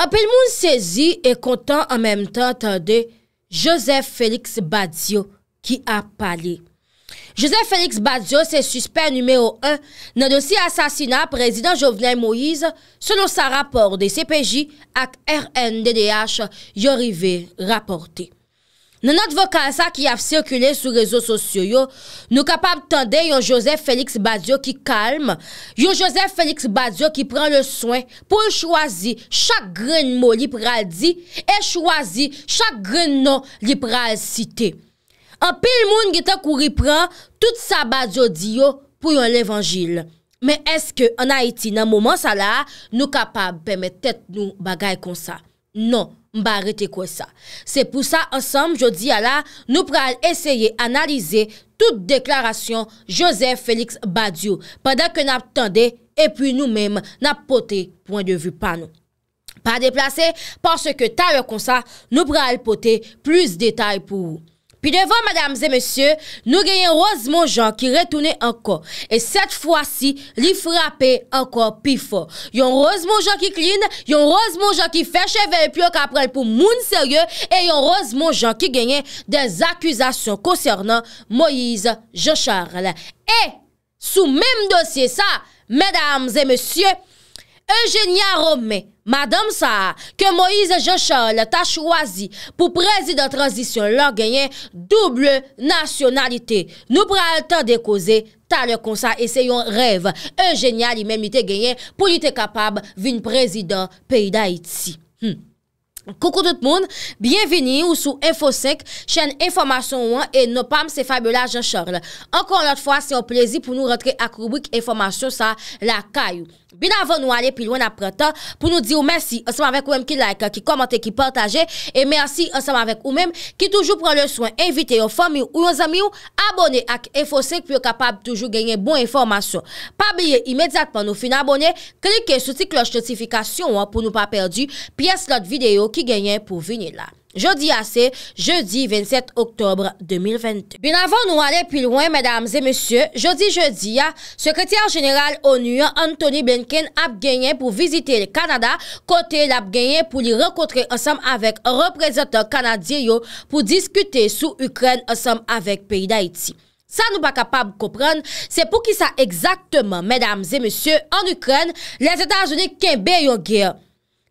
apil moun sezi e kontan an mem tan tande Joseph Félix Badiou ki ap pale. Joseph Félix Badiou se suspè an numèo 1 nan dosi asasina prezident Jovenel Moïse selon sa rapor de CPJ ak RN DDH yorive raporté. Nan an advokansa ki av sirkule sou rezo sosyo yo, nou kapab tende yon Joseph Félix Badiou ki kalm, yon Joseph Félix Badiou ki pran le soyn pou yon chwazi chak gren mo lipral di, e chwazi chak gren non lipral site. An pil moun gita kou ripran, tout sa Badiou di yo pou yon levangil. Men eske an Haiti nan mouman sa la, nou kapab pèmè tèt nou bagay kon sa? Non. Mba rete kwen sa. Se pou sa, ansem, jo di ala, nou pral esye analize tout deklarasyon Joseph Félix Badiou padak ke nap tende epi nou mèm nap pote point de vu panou. Pa deplase, parce ke talè kon sa, nou pral pote plus detay pou ou. Pi devan, madame ze monsye, nou genyen Rosemont Jean ki retoune anko. E set fwa si, li frape anko pi fwo. Yon Rosemont Jean ki kline, yon Rosemont Jean ki fèche vey pyo kaprel pou moun sèrye, e yon Rosemont Jean ki genyen des akwizasyon konsernan Moïse Jocharl. E sou mèm dosye sa, madame ze monsye, Eugénia Romé, Madame sa, ke Moise Jean Charles ta chwazi pou prezidant transisyon la genyen double nationalite. Nou pral ta dekose, ta le konsa. Eseyon rev, en genyal imemite genyen pou li te kapab vin prezidant peyi da iti. Koukou tout moun, bienveni ou sou Infosek, chen informasyon ouan e nopam se fabela Jean Charles. Ankon lot fwa, se yo plezi pou nou rentre akoubik informasyon sa la kayou. Bina avon nou ale pi lwen apreta pou nou di ou mersi. Ansem avèk ou mèm ki like, ki komante, ki partaje. E mersi ansem avèk ou mèm ki toujou pran le souan. Invite yo fami ou yo zami ou abone ak FOSC pi yo kapab toujou genye bon informasyon. Pabliye imediat pan nou fin abone. Klike sou ti kloj notifikasyon pou nou pa perdi. Pi es lot videyo ki genye pou vini la. Jodi ya se, jeudi 27 oktobre 2022. Bin avon nou ale pi loin, mesdames et messieurs, jodi jeudi ya, sekretary general ONU, Anthony Blinken, ap genyen pou visite le Kanada, kote l'ap genyen pou li rekotre ansam avèk reprezentant Kanadien yo pou diskute sou Ukren ansam avèk peyi d'Haïti. Sa nou pa kapab koupren, se pou ki sa exaktman, mesdames et messieurs, an Ukren, les Etats-Unis kembe yo genye.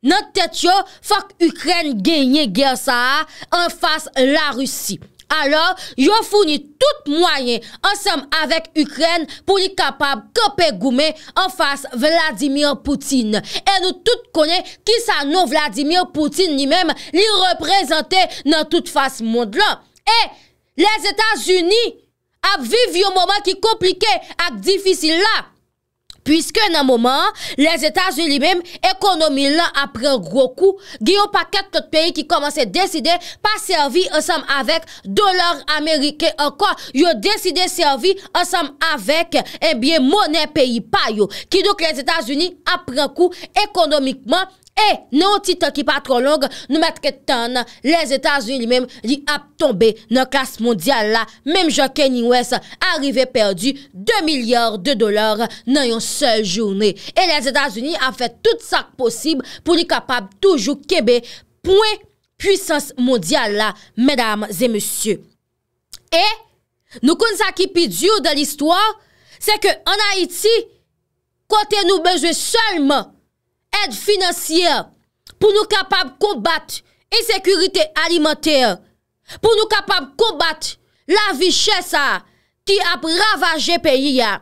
Nan tèt yo, fòk Ukren genye gen sa an, an fòs la Rusi. Alors, yo founi tout mwayen ansèm avèk Ukren pou li kapab kopè goumè an fòs Vladimir Poutine. E nou tout konye ki sa nou Vladimir Poutine ni mèm li reprezentè nan tout fòs mwond lan. E, les Etats-Unis ap viv yo mwoman ki komplike ak difisi la. Pwiske nan mouman, les Etats-Unis mèm ekonomi lan apren gwo kou. Gyo pa ket kote peyi ki komanse deside pa servi ansem avek dolar Amerike anko. Yo deside servi ansem avek mounen peyi pa yo. Ki doke les Etats-Unis apren kou ekonomikman ekonomi. E, nou titan ki patro long, nou met kè tan, les Etats-Unis mèm li ap tombe nan klas mondial la, mèm jokè ni ouè sa, arive perdu 2 milyard de dolar nan yon sel jounè. E les Etats-Unis a fè tout sak posib pou li kapab toujou kèbe, pwen pwisans mondial la, mèdames et moussieurs. E, nou kon sa ki pi djou de l'histoire, se ke an Haïti, kote nou bezwe solman, Aide financier pou nou kapab kombat e sekurite alimenter. Pou nou kapab kombat la vichesa ki ap ravaje peyi ya.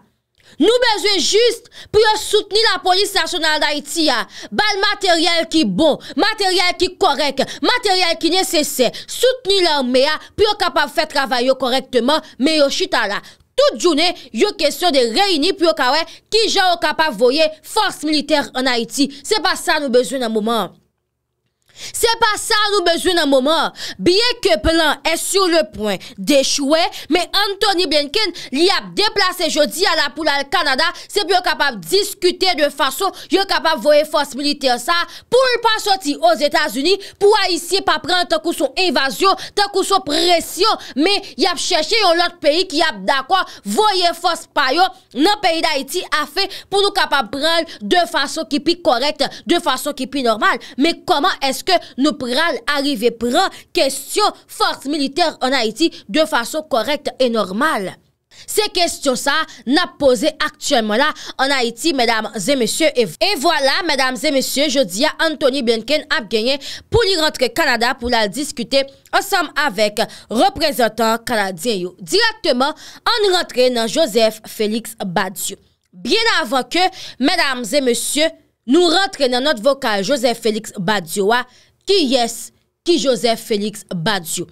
Nou bezwe juste pou yo souteni la polis sasonal da iti ya. Bal materyel ki bon, materyel ki korek, materyel ki nese se. Souteni la me ya pou yo kapab fe travayo korekteman me yo chita la. Tout jounè, yo kesyon de reyni pyo kawè ki jan okapa voye fòrs militer an Haiti. Se pa sa nou bezoun an mouman. Se pa sa nou bezoun an mouman, biye ke plan e sou le prouen de chouè, me Anthony Blinken li ap deplase jodi a la poule al Kanada, se pou yo kapab diskute de faso, yo kapab voye fos milite an sa, pou yo pa soti os Etats-Unis, pou a isi pa pran takou sou evasyon, takou sou presyon, me yap cheshe yon lot peyi ki yap dako voye fos payo, nan peyi da iti a fe pou nou kapab pran de faso ki pi korekt, de faso ki pi normal, me koman esk nou pral arrive pran kestyon force militer an Haiti de fasyon korekte e normal. Se kestyon sa nan pose aktyenman la an Haiti, medam zemesye, e vwala, medam zemesye, jodi ya Anthony Blinken ap genyen pou li rentre Kanada pou la diskute ansam avek reprezentant Kanadyen yo. Direktman, an li rentre nan Joseph Félix Badiou. Bien avan ke, medam zemesye, Nou rentre nan not vokal Joseph Félix Badiou, ki yes, ki Joseph Félix Badiou.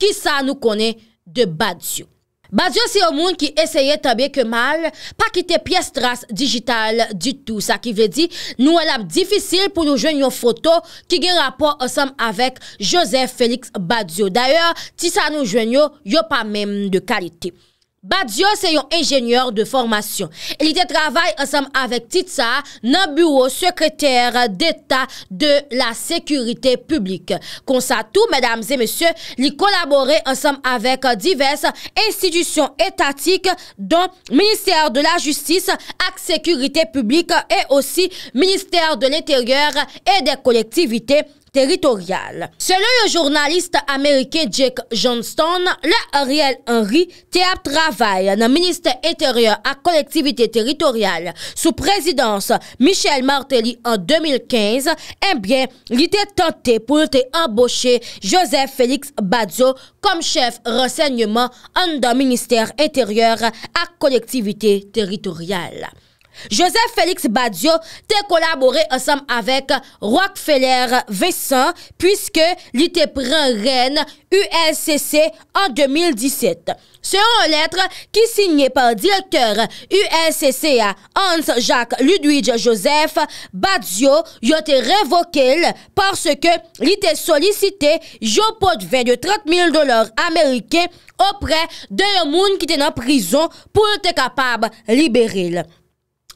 Ki sa nou konen de Badiou. Badiou se yo moun ki esye tabe ke mal, pa kite piestras digital di tou. Sa ki ve di nou alap difisil pou nou jwen yo foto ki gen rapor osam avek Joseph Félix Badiou. Daye, ti sa nou jwen yo, yo pa menm de kalite. Badzio se yon enjènyor de formasyon. Elite travay ansam avèk Titsa, nan bureau sekretèr d'Etat de la Sèkürité Publique. Konsa tou, mèdames et mèsyè, li kolaborè ansam avèk divers institisyon etatik, don Ministère de la Justice, Acte Sèkürité Publique, et ossi Ministère de l'Intérieur et des Collectivités Sociales. Territorial. Selon le journaliste américain Jake Johnston, le Ariel Henry théâtre travail dans le ministère intérieur à collectivité territoriale sous présidence Michel Martelly en 2015, eh bien, il était tenté pour embaucher Joseph Félix Badzo comme chef renseignement en ministère intérieur à collectivité territoriale. Joseph Félix Badiou te kolaboré ansam avèk Roquefeller Vessant pwiske li te pren ren ULCC an 2017. Se an letre ki signé par direktor ULCC an Hans-Jacques Ludwig Joseph Badiou yo te revokèl pwiske li te solisité jo pot ven de 30 000 $ amerikè opre de yon moun ki te nan prizon pou yo te kapab liberèl.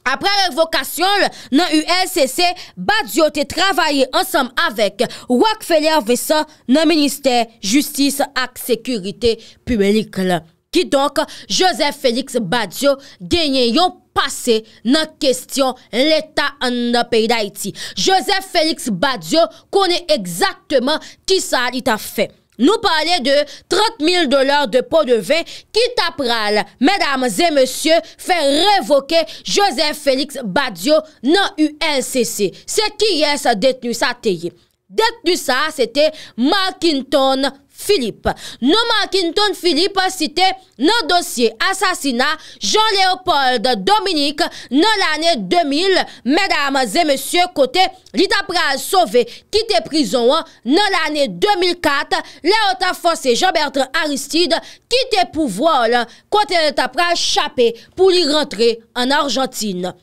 Apre revokasyon nan UNCC, Badiou te travaye ansam avek wak felya vesa nan Ministè Justice ak Sécurité Publique. Ki donk, Joseph Félix Badiou genyen yon pase nan kestyon l'Etat an nan peyi d'Haïti. Joseph Félix Badiou kone exaktman ki sa li ta fè. Nou pale de 30.000 dolar de pot de vin ki tap ral. Medam zè monsye fè revoke Joseph Félix Badiou nan UNCC. Se ki yè sa detnus sa teye? Detnus sa, se te Malkinton.com. Nouman Kington Philippe site nan dosye asasina Jean-Léopold Dominique nan l'anè 2000, mèdames et mèsyè kote li tapra sauvè kite prison nan l'anè 2004, lè ota fonse Jean-Bertrand Aristide kite pouvole kote li tapra chapè pou li rentre an Argentine.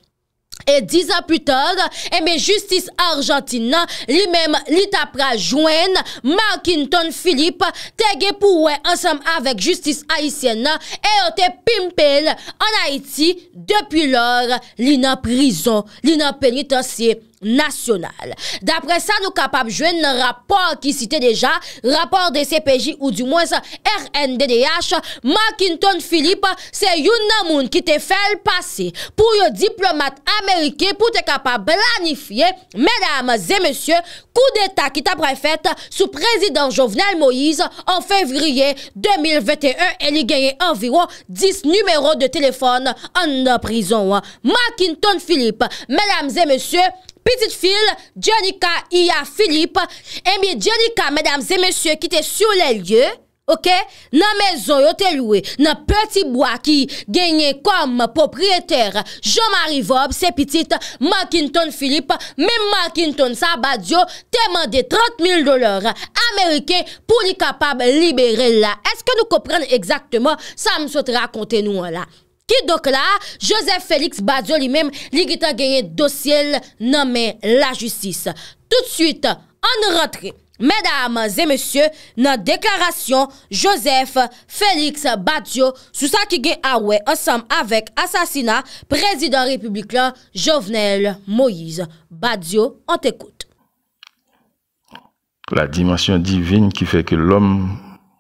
E dizan putar, eme eh justice Argentine nan, li mem li tapra jwen, Markington Philippe, tege pouwe ansam avek justice Haitienne nan, e o te pimpele an Haiti depi lor li nan prison, li nan penitensye. nasyonal. Dapre sa nou kapab jwen nan rapor ki site deja rapor de CPJ ou du mwen RNDDH Makin ton Filip se yon nan moun ki te fel pase pou yo diplomat Amerike pou te kapab planifiye mename zemesye kou de ta ki ta prefete sou prezident Jovenel Moïse an fevriye 2021 el yi genye anviwo 10 numero de telefon an anprison. Makin ton Filip mename zemesye Petit fil, Jenika iya Filip, en biye Jenika, eh mèdames et mèsyè, ki te sou lè lye, ok, nan mezon yo te louè, nan peti bo a ki genye kom popriyeteur, Jean-Marie Vaub, se petit, Markinton Filip, mè Markinton Sabadio, te mande 30 000 dolar, Amerike, pou li kapab libere lè. Est-ce que nou kopren exactement sa m sou te rakonte nou an lè? Ki doklare, Joseph Félix Badiou li mèm li gitan genye dosyèl nanmen la justice. Tout suite, an nou rentre, mèdames et messieurs, nan deklarasyon Joseph Félix Badiou sou sa ki genye awe ansam avèk asasina prezident republikan Jovenel Moïse. Badiou, an te koute. La dimensyon divine ki fè ke l'om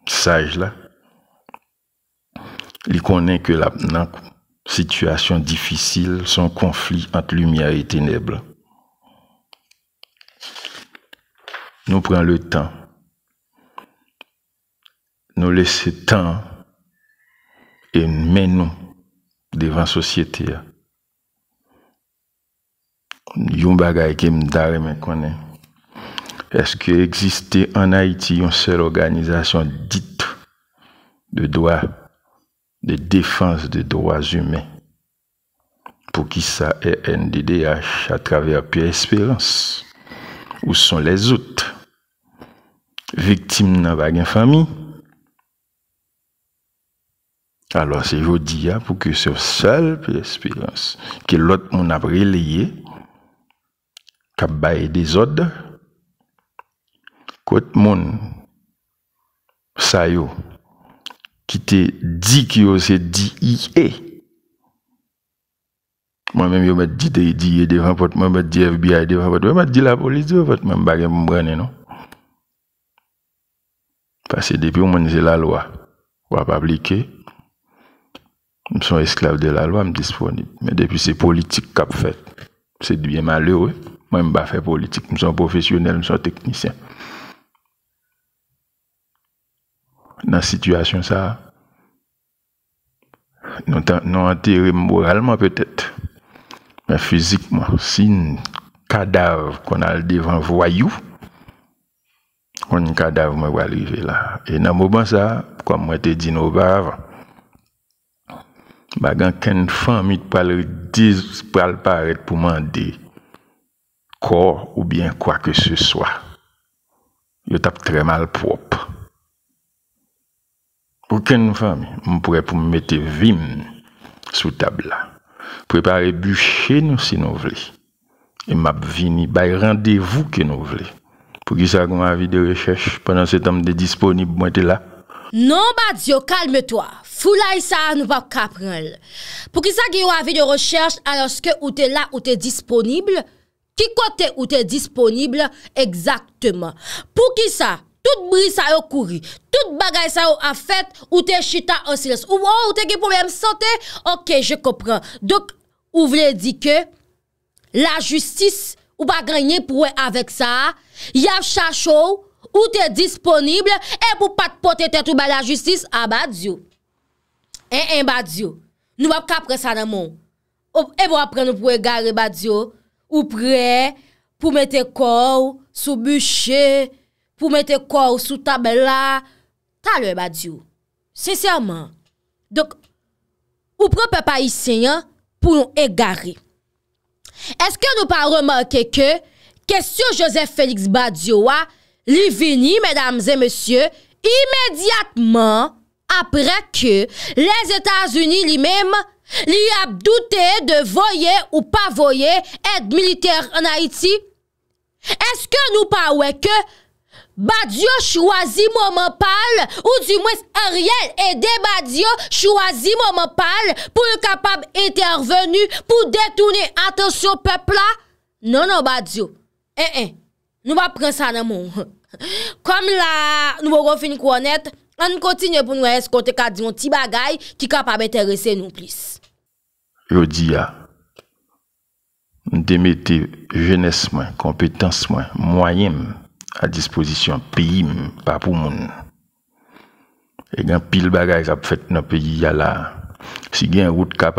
saj la, Il connaît que la situation difficile, son conflit entre lumière et ténèbres. Nous prenons le temps. Nous laissons le temps et nous devant la société. Yon bagay Est-ce qu'il existait en Haïti une seule organisation dite de droit de défense des droits humains, pour qui ça est NDDH à travers Pierre Espérance. Où sont les autres Victimes dans la famille. Alors, c'est aujourd'hui pour que ce seul Pierre Espérance, que l'autre monde a relayé, qui a des ordres, Kote qui sa yo, dit que c'est e dit i est. moi-même, je me dis, je dis, je dis, je dis, je dis, devant Moi je dis, dis, la police, je dis, je dis, je dis, je Parce que depuis, je c'est la loi. Je pas appliquer. Je suis esclave de la loi, je suis disponible. Mais depuis, c'est politique qui a fait. C'est bien malheureux. Moi, je ne fais pas politique. Je suis professionnel, je suis technicien. Dans la situation, ça, nous, nous enterré moralement peut-être, mais physiquement, si un cadavre qu'on a devant voyou, un cadavre moi va arriver là. Et dans ce moment ça, comme moi te dit nous auparavant, bagan quand femme pas le pas le paraître pour dire corps ou bien quoi que ce soit. je tape très mal propre. Ou ken nou fami, moun pouè pou mwete vim sou tab la. Prepare bûche nou si nou vle. E m ap vini bay randevou ke nou vle. Pou ki sa kon avi de rechèche, pandan se tam de disponib mwen te la. Non ba Dio, kalme to. Fou la y sa an wap kapren el. Pou ki sa gen yo avi de rechèche, aloske ou te la, ou te disponib, ki kote ou te disponib, egzaktman. Pou ki sa, Tout bril sa yo kouri. Tout bagay sa yo afet. Ou te chita osilis. Ou te ge pou mèm sante. Ok, je kompran. Dok, ou vle di ke, la justis ou pa ganyen pou wè avèk sa. Yav chacho ou te disponible. E pou pat potetet ou ba la justis, a badzio. E en badzio. Nou wap kapre sa nan moun. E wap pren nou pou wè gare badzio. Ou pre, pou mè te kou, sou bûche, pou mette kwa ou sou tabel la, ta lè badiou. Sincerman. Dok, ou propè pa isenyan, pou nou egare. Eske nou pa remanke ke, kèsyo Joseph Félix Badiou a, li vini, mèdames et monsye, imèdiatman, apre ke, les Etats-Unis li mèm, li ap doutè de voyè ou pa voyè, et militèr an Haïti? Eske nou pa wè ke, Badiou chouazi moun moun pal, ou di mwes a riel e de badiou chouazi moun moun pal pou l kapab ete arvenu pou detouni ato sou pepla? Non, non, badiou. E, eh, e. Eh, nou va pren sa nan moun. Kom la nou wogon fin kouanet, an kontinye pou nou eskonte ka di moun ti bagay ki kapab ete resen nou plis. Yo di ya. Nde me te jenese moun, kompetanse moun, mwayem. à disposition pays, pas pour moun Et il pile bagay sa a fait dans le pays là. Si il y a une route cap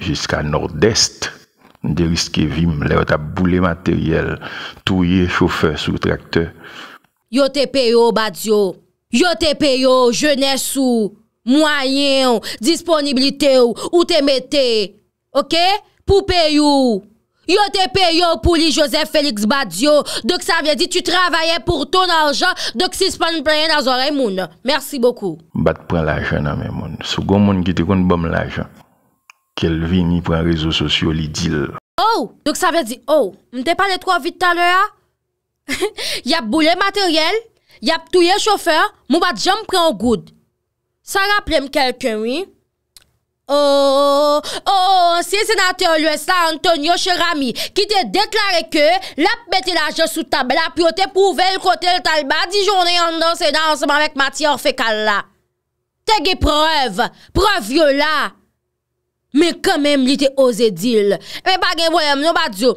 jusqu'à nord-est, de risque vim, là, t'a a boulé matériel, touyer chauffeur sous tracteur. Yo te payo badio, yo te payo jeunesse ou, moyen disponibilité ou, ou te mette, ok? Pour payer Yo te pe yo pou li Joseph Félix Badzio, dok sa ve di tu travaye pou ton arjan, dok si span preye nazore moun. Mersi bokou. Bat pren l'achan nan mè moun. Sou goun moun ki te kon bom l'achan. Kel vini pren rezo sosyo li dil. Ou, oh! dok sa ve di ou, oh! mte pale 3 vit talera? Yap boule materyel, yap touye chofer, mou bat jam pren ou goud. Sa rapple m kelken wè? Oh, oh, oh, oh, si senatèr lwesa Antonio Chirami ki te deklare ke lap bete laje sou tabela pi yo te pouvel kote l talba di jounen yon danse danseman mek mati orfe kal la. Te ge preve, preve yon la. Me kamem li te oze dil. Me bagen voyem nou ba djou.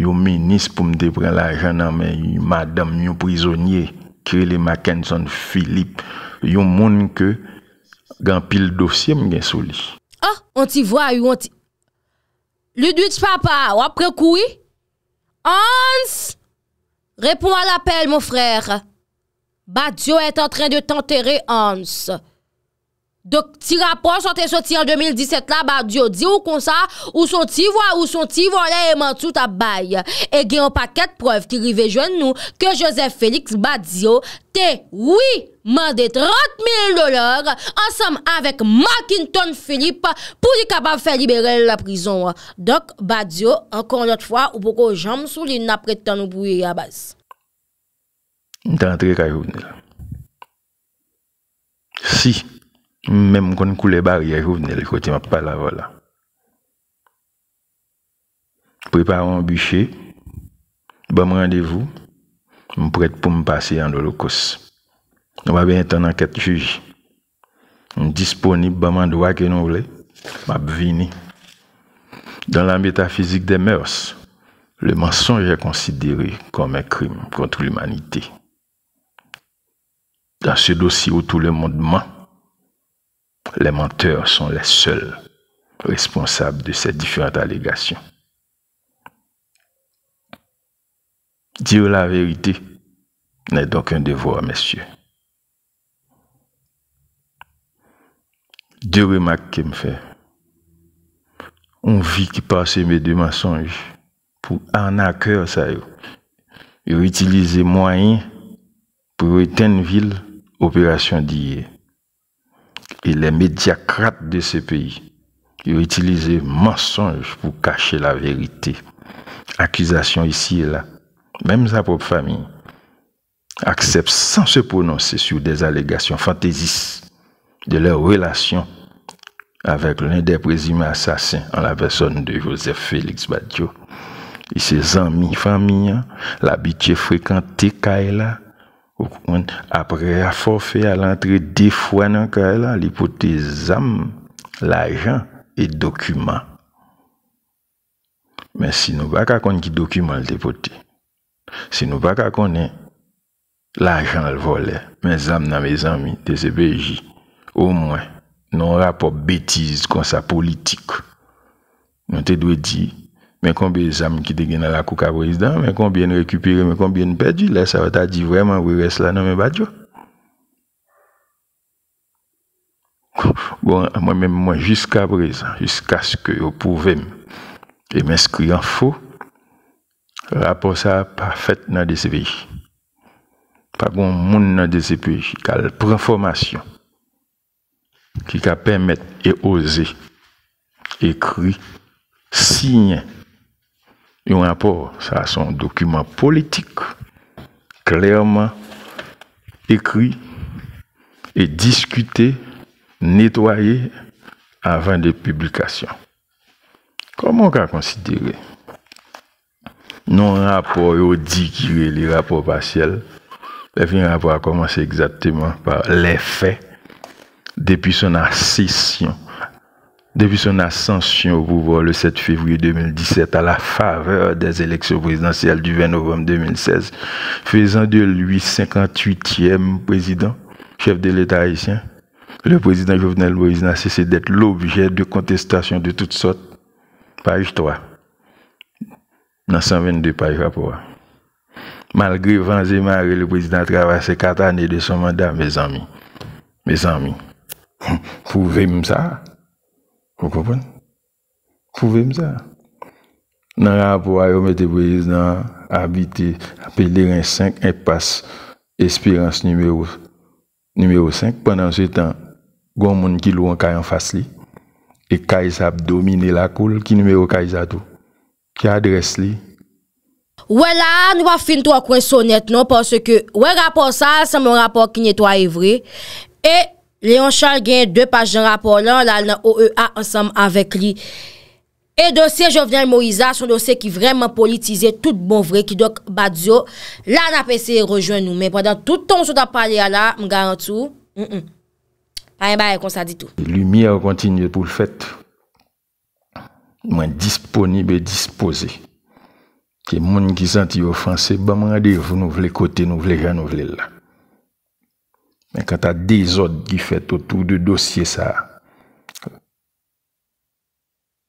Yon menis pou m depren la janan men yon madame yon prizonye, Kirele Mackenson, Filip, yon moun ke gampil dosye m gen sou li. Ah, ont yi vwa yon ont yi. Ludwitch papa, wap kwen kou yi? Hans! Repon an la pel, mou frèr. Badjo et an tren de t'enterre, Hans. Dok ti rapor son te soti an 2017 la, badyo di ou konsa, ou son ti vwa, ou son ti vwa, le e man tout a bay. E gen yon paket preuf ki rive jwen nou, ke Joseph Felix badyo, te wii mande 30.000 dolar, ansam avek Markington Philip, pou li kapav fe libere la prizon. Dok, badyo, ankon lot fwa, ou poko jom sou li napret tan ou bouye yabaz. Nte antre kayo vne la. Si, Même quand coule barrière, je venais le côté m'a pas là voilà. Préparons un bûcher. Bon rendez-vous. Je prête pour me passer en holocauste. On va bien en enquête juge. Disponible bon endroit que nous voulons. M'a venu. Dans la métaphysique des mœurs, le mensonge est considéré comme un crime contre l'humanité. Dans ce dossier où tout le monde ment, les menteurs sont les seuls responsables de ces différentes allégations. Dire la vérité n'est donc un devoir, messieurs. Deux remarques qui me fait. On vit qui passe mes deux mensonges pour arnaqueur, ça y Ils moyen moyens pour éteindre ville opération d'hier et les médiacrates de ce pays qui ont utilisé mensonges pour cacher la vérité. Accusation ici et là. Même sa propre famille accepte sans se prononcer sur des allégations fantaisistes de leur relation avec l'un des présumés assassins en la personne de Joseph Félix Badjo. Et ses amis, famille, hein, l'habitude fréquenté Kaila, après, a forfait à l'entrée des fois dans le l'hypothèse, l'argent et documents. Mais si nous ne connaissons pas qui document dépoté, si nous ne connaissons pas l'argent le volé, mes amis, mes amis, des CPJ, au moins, non rapport bêtise comme ça politique, nous te doit dire mais combien d'âmes qui te dans la cour président, mais combien de mais combien de là, ça va t'a dit vraiment, oui, reste là, non, mais pas Bon, moi-même, moi, jusqu'à présent, jusqu'à ce que je pouvez et m'inscrire en faux, rapport ça pas fait dans des DCPJ. Pas bon monde dans des DCPJ, qui a prend formation, qui permettre et oser écrire, signer, un rapport, ça a son document politique clairement écrit et discuté, nettoyé avant de publication. Comment on peut considérer non rapport dit a les rapports partiels, Un rapport a commencé exactement par les faits depuis son accession depuis son ascension au pouvoir le 7 février 2017 à la faveur des élections présidentielles du 20 novembre 2016, faisant de lui 58e président, chef de l'État haïtien, le président Jovenel Moïse n'a cessé d'être l'objet de contestations de toutes sortes. Page 3. Dans 122 pages rapport. Malgré vents et le président a traversé quatre années de son mandat, mes amis. Mes amis. pouvez-vous moi ça. Fou ve msa. Nan rapou a yo mette bou iz nan habite apeleren 5 e pas espirans numero 5 penan se tan goun moun ki lou an kayan fas li e kayis ap domine la koul ki numero kayis atou ki adres li. We la an wafin to akwen sonet non porsè ke we rapou sa sa moun rapou ki nye to a evre e Léon Charles genye 2 pages rapor lan, la lan OEA ansam avek li. E dosye Jovenel Moïsa, son dosye ki vreman politize, tout bon vre, ki dok badzo, la nan apese rejoin nou. Men, pandan tout ton sou da pale a la, mga an tou, mn mn. Payen baye, konsa di tou. Lumi a yo kontinye pou l'fèt, mwen disponibè, dispose, ke moun ki zanti yo franse, ba man adev nou vle kote, nou vle jan, nou vle la. Mais quand tu as des ordres qui fait autour de dossiers, ça,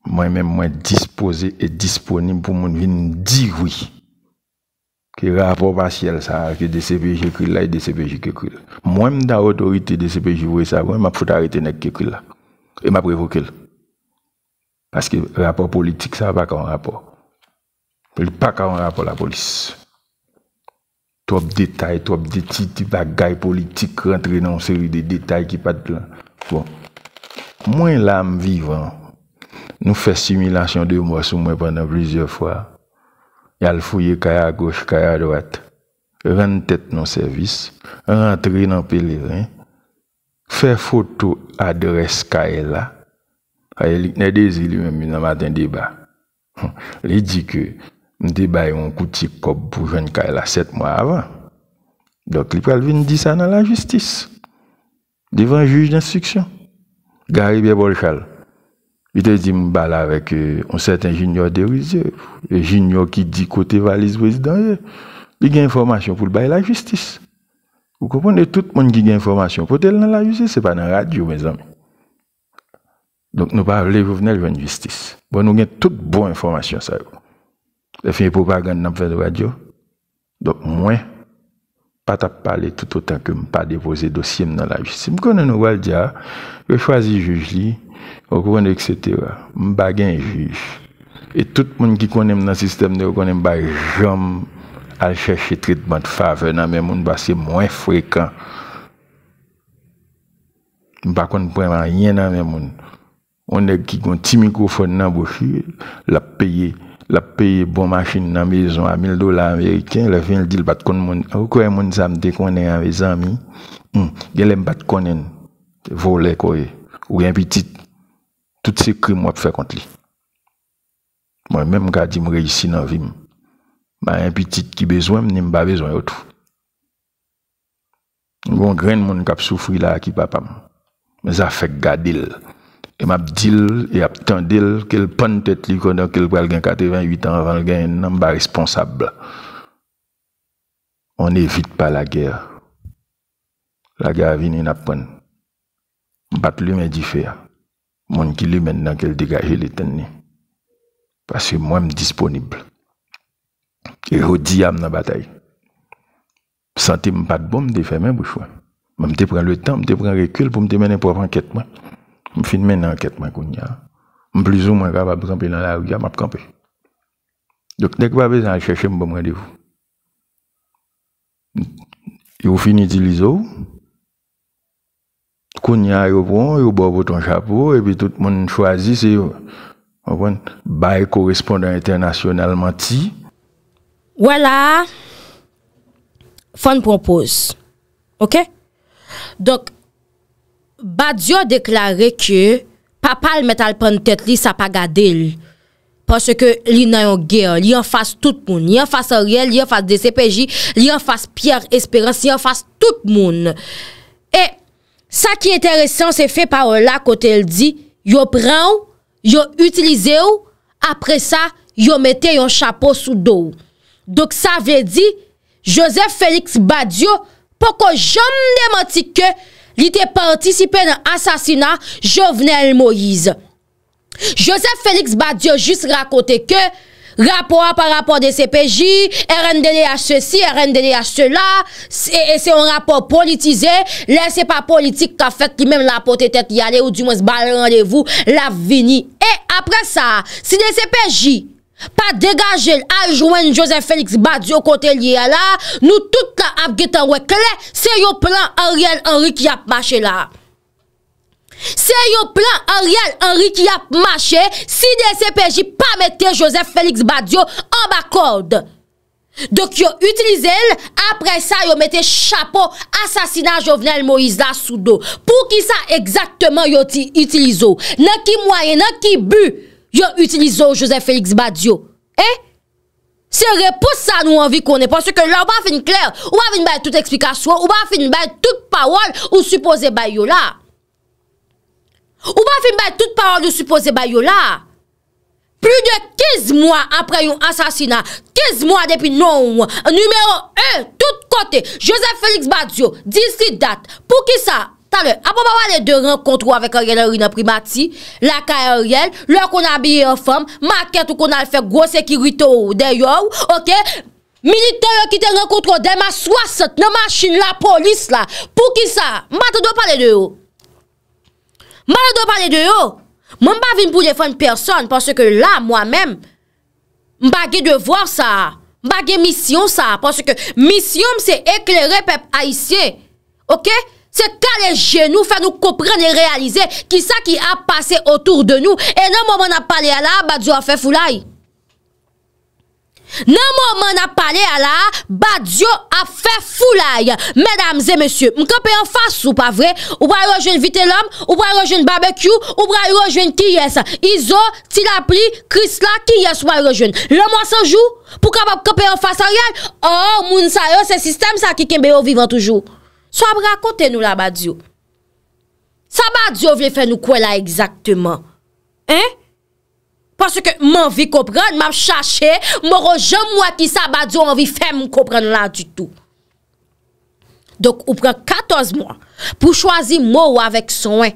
moi-même, moi disposé et disponible pour mon venir dire oui. Que rapport partiel ça, que DCPJ écrit là et DCPJ écrit là. Moi-même, dans l'autorité DCPJ, vous ça, moi, je vais arrêter de écrit là. Et je prévoquer. Parce que rapport politique, ça n'a pas un rapport. Il n'a pas un rapport à la police. Trop détails, trop de petites bagailles politiques rentrer dans une série de détails qui pas de là. Bon. Moi, l'âme vivant, nous fait simulation de moi sur moi pendant plusieurs fois. Il a le fouillé à gauche, à droite. Rendre tête dans service, rentrer dans pèlerin, faire photo adresse là. Ah, il a des lui-même dans matin débat. Il dit que Mte un coup de cop pour jeune Kayla sept 7 avant. Donc, il li pral dit ça ça la la Devant un juge d'instruction. Gary Bolchal. Il te dit là avec euh, un certain junior Un Junior qui dit côté valise président. Il y a information pour le bail la justice. Vous comprenez, tout le monde qui a information pour dans la justice, ce n'est pas dans la radio, mes amis. Donc, nous parlons, pouvons pas venir la justice. Bon, nous avons toute bonne information, ça une propagande n'a fait de radio. Donc, moi, pas t'a parler tout autant que me pas déposer dossier dans la justice. je connais nous va je choisis juge li, au courant etc. Me pas un juge. Et tout le monde qui connaît dans le système ne connaît pas jamais à chercher traitement de faveur dans même monde parce que moins fréquent. Me pas rien dans même monde. On est qui ont petit microphone dans bouche, l'a payer la paye bon machine dans maison à 1000 dollars américains la fin dit le bat kon moun ah, ou quoi moun ça me déconner avec hein, mes amis hmm gèl me bat konnen voler quoi ou un petit tout ces crimes moi faire contre lui moi même gardi dit me réussit dans vie bah un petit qui besoin ni me pas besoin autre Gon grain moun kap qui la ki papa. Mais ça fait garder et m'a dit et attendil qu'elle prend tête lui quand qu'elle va gagner 88 ans avant gagner un homme responsable. On n'évite pas la guerre. La guerre vient n'a pas. Bat lui mais différent. Hein. Mon qui lui maintenant qu'elle dégage les tennis. Parce que moi, je suis disponible. Et je dis dans la bataille. Sentir je pas de bombe je fais même bouche. Je prends le temps, je prends recul pour me mener pour enquête. moi. Je finis maintenant l'enquête, ma cougna. plus ou moins capable de camper dans la rue, je vais camper. Donc, dès que vous avez besoin de chercher, un bon rendez-vous. Et vous finissez d'utiliser. Kounia, yo bon, yo bon, bon chapeau, et puis tout le monde choisit, c'est, on va bail correspondant international menti. Voilà. Fan propose. OK? Donc, Badiou deklare ke papa l met al pren tet li sa pa gade li. Pase ke li nan yon ge, li yon fase tout moun. Li yon fase Riel, li yon fase DCPJ, li yon fase Pierre Esperance, li yon fase tout moun. E sa ki enteresan se fe pa ou la kote el di, yo pren ou, yo utilize ou, apre sa, yo mette yon chapo sou do. Dok sa ve di, Joseph Félix Badiou, pou ko jom ne menti ke li te participe nan asasina Jovenel Moïse Joseph Félix Badiou jist rakote ke rapor par rapor de CPJ RNDLH se si, RNDLH se la se un rapor politize lè se pa politik ta fèk ki mèm la potetèk yale ou di mwes bal randevou la vini e apre sa, si de CPJ pa degaje l ajwen Joseph Félix Badiou kote liye la, nou tout la ap getan wekle, se yo plan a riel Henri Kiyap Mache la. Se yo plan a riel Henri Kiyap Mache, si de se peji pa mette Joseph Félix Badiou an bakord. Dok yo utilize l, apre sa yo mette chapo asasina Jovenel Moïse la sou do. Pou ki sa exactement yo ti utilize ou? Nan ki mwaye, nan ki bu, Yo utilizo Joseph Félix Badiou. Eh? Se repoussa nou anvi konen, porsi ke nou la ou pa fin kler, ou pa fin bay tout eksplikasyon, ou pa fin bay tout pawol, ou suppose bay yo la. Ou pa fin bay tout pawol, ou suppose bay yo la. Plu de 15 mwa apre yon asasina, 15 mwa depi nou, noumeron 1, tout kote, Joseph Félix Badiou, disi dat, pou ki sa? Apo mwa wale de renkontro avèk oryèlèri nan primati, lakay oryèl, lòr kon abye yon fòm, mwa kèt ou kon al fèk gòsèk yon rito, dè yòw, ok, milite yon ki te renkontro dè, mwa swasèt nan manchin la polis la, pou ki sa, mwa te do palè dè yòw. Mwa te do palè dè yòw. Mwen mba vin pou defen person, pòsèkè la, mwa men, mba gen devòr sa, mba gen misyon sa, pòsèkè misyon mse eklerè pep aisyè, ok, Se ka le genou fè nou koupren e realize ki sa ki ap pase otour de nou e nan mouman ap pale ala, ba diyo a fè foulay. Nan mouman ap pale ala, ba diyo a fè foulay. Mèdames et mèsyè, m kèpe yon fass ou pa vre, ou bra yon jwen vite l'homme, ou bra yon jwen barbecue, ou bra yon jwen kiyè sa, izo, tila pli, krisla, kiyè sa wa yon jwen. Lè mwa sa jou, pou ka pa kèpe yon fass a riyal, ou oh, moun sa yo se sistem sa ki kembe yo vivan toujou. So ap rakonte nou la ba Diyo. Sa ba Diyo vle fè nou kwen la ekzakteman. Hein? Paske m'anvi kopran, m'anvi chache, m'oron jom wakil sa ba Diyo anvi fè m'anvi kopran nou la du tout. Dok ou pran 14 mwan pou chwazi mou avèk son wè.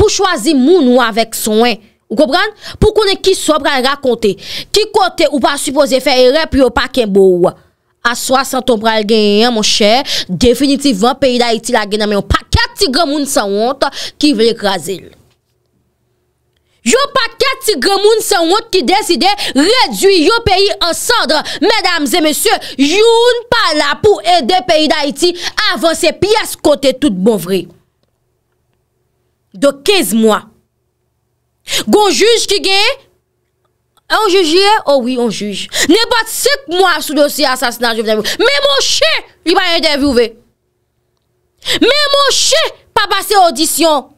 Pou chwazi moun wè avèk son wè. Ou kopran? Pou konen ki so ap rakonte. Ki kote ou pa supose fè erè pyo pa ken bo wè. Aswa santom pral genyen, mon chè, definitivan peyi da iti la genyen, men yon paket tigre moun sanwot ki vle krasil. Yon paket tigre moun sanwot ki deside, redwi yon peyi ansadre, medams e monsye, yon pa la pou ede peyi da iti, avan se piyase kote tout bon vre. Do kez mwa, gon juj ki genye, On jujye? Oh oui, on jujye. Ne bat sek mwa sou dosi asasinat jovenel Moise. Mè mò chè, li ba yon dervouvé. Mè mò chè, pa basse audisyon.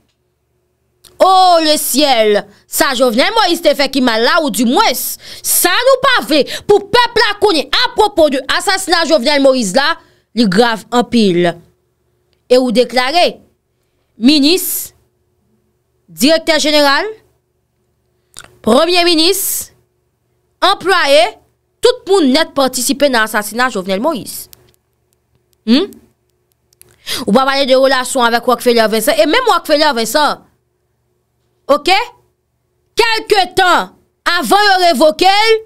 Oh le ciel, sa jovenel Moise te fèk ima la ou du mwès. Sa nou pa vè, pou peplakouni apropo de asasinat jovenel Moise la, li grav anpil. E ou deklare, minis, direkter jeneral, premier minis, employe, tout moun net partisipe nan asasinan Jovenel Moïse. Hmm? Ou ba bane de relasyon avek Wakfeli Avinsa, e menm Wakfeli Avinsa, ok? Kelke tan, avan yon revokel,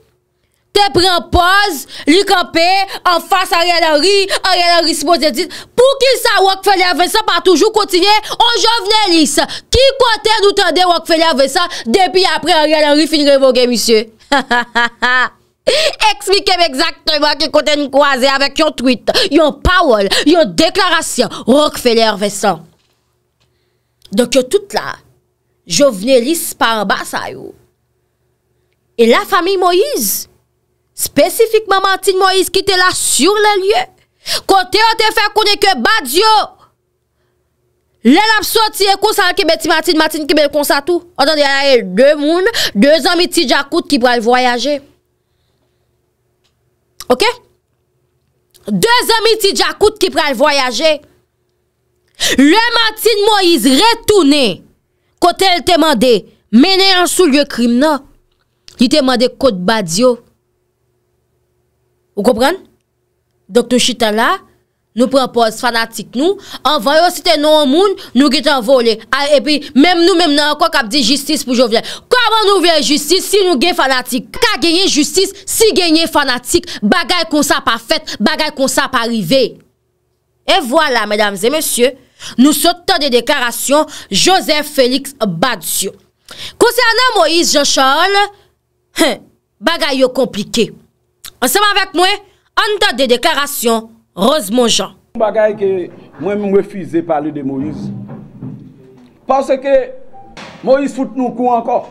te pren poz, likanpe, an fasa a real ori, a real ori si moun zedit, pou ki sa Wakfeli Avinsa pa toujou kontivye, an Jovenel Issa, ki kote nou tende Wakfeli Avinsa, depi apre a real ori fin revoke, misye? Ha ha ha ha ha, eksplikem ekzaktèman ki kote nkwaze avèk yon tweet, yon pawol, yon deklarasyon, rok fèlèr vè san. Donk yo tout la, jo vne lis par bas ayou. E la fami Moïse, spesifikman manti de Moïse ki te la sur le liye, kote an te fè konè ke badyo. Le lap so ti e konsa an ki beti matin, matin ki bel konsa tou. Otan di la e de moun, de zanmi ti jakout ki pral voyaje. Ok? De zanmi ti jakout ki pral voyaje. Le matin moi is retoune, kote el temande, mene ansou liye krimna, li temande kote badyo. Ou kopran? Dokto chita la, Nou prepoz fanatik nou, an voyo siten nou an moun, nou git an vole. A e pi, mèm nou mèm nan an kon kap di justice pou jo vye. Koman nou vye justice si nou gen fanatik? Ka genye justice si genye fanatik? Bagay kon sa pa fèt, bagay kon sa pa rive. E vwa la, mèdames et mèsyè, nou sou tè de deklarasyon Joseph Félix Badiou. Konsey anan Moïse Jean Charles, bagay yo komplike. An seman vek mwen, an tè de deklarasyon. Rose Monjean. Bagay ke mwen mwen refize pale de Moïse. Pase ke Moïse foute nou kou ankor.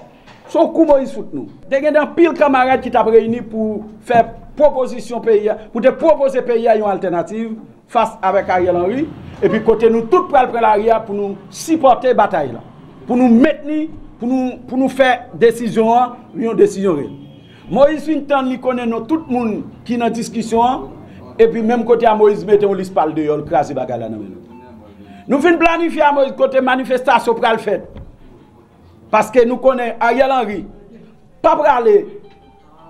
Son kou Moïse foute nou. De gen dan pil kamaret ki ta preyini pou fè proposisyon peya, pou te propose peya yon alternatif fase avek Ariel Henry epi kote nou tout prel prel aria pou nou sipote bataye la. Pou nou metni, pou nou fè desisyon an, yon desisyon re. Moïse fin tan li konen nou tout moun ki nan diskisyon an E pi menm kote a Moïse mette ou lispal de yon krasi baga la nan. Nou fin planifi a Moïse kote manifestasyon pral fed. Paske nou konen Ariel Henry. Pa pral le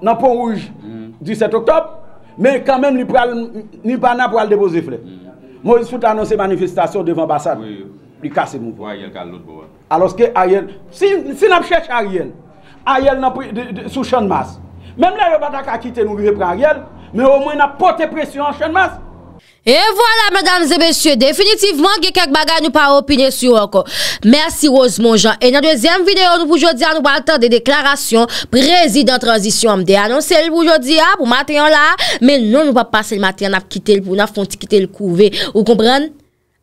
nan pon rouge 17 oktop. Men kan men li pral, ni pral nan pral de boze fle. Moïse foute annonsi manifestasyon devan basad. Li kase moun pou Ariel kal lout bo. Aloske Ariel, si nan chèche Ariel. Ariel nan sou chan mas. Menm le yo batak akite nou li repran Ariel. Mè ou mwen apote presyon an chen mas. E vwala mèdame zè bèsyè, definitivman ge kek bagay nou pa opinè sou wakò. Mèsi wòz moun jan. E nan dèzyèm videyo nou pou jòdia nou pa altan de deklarasyon, prezident transisyon mdè anonsèl ah, pou jòdia pou matèyon la, mè non nou pa pasèl matèyon ap kitèl pou nan fonti kitèl kouvè. Ou komprèn,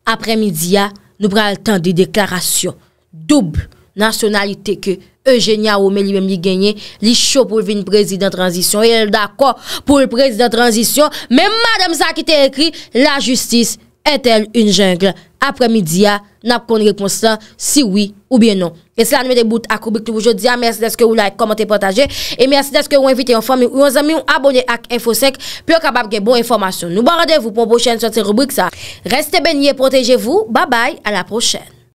apremidia ah, nou pa altan de deklarasyon, double nansyonalite kè. E jenya ou men li men li genye, li chou pou vin prezident transisyon. E el d'akwa pou prezident transisyon. Men madame sa ki te ekri, la justis etel un jengle. Apre midi ya, nap kon reponsan si oui ou bien non. E slanme de bout akoubik loup jodi ya. Merse deske ou like, komente, potaje. E merse deske ou invite yon fami ou yon zami ou abone ak infosek. Pyo kabab gen bon informasyon. Nou ban radevou pou mbo chen sote rubrik sa. Reste ben yi e protejevou. Babay, alaprochene.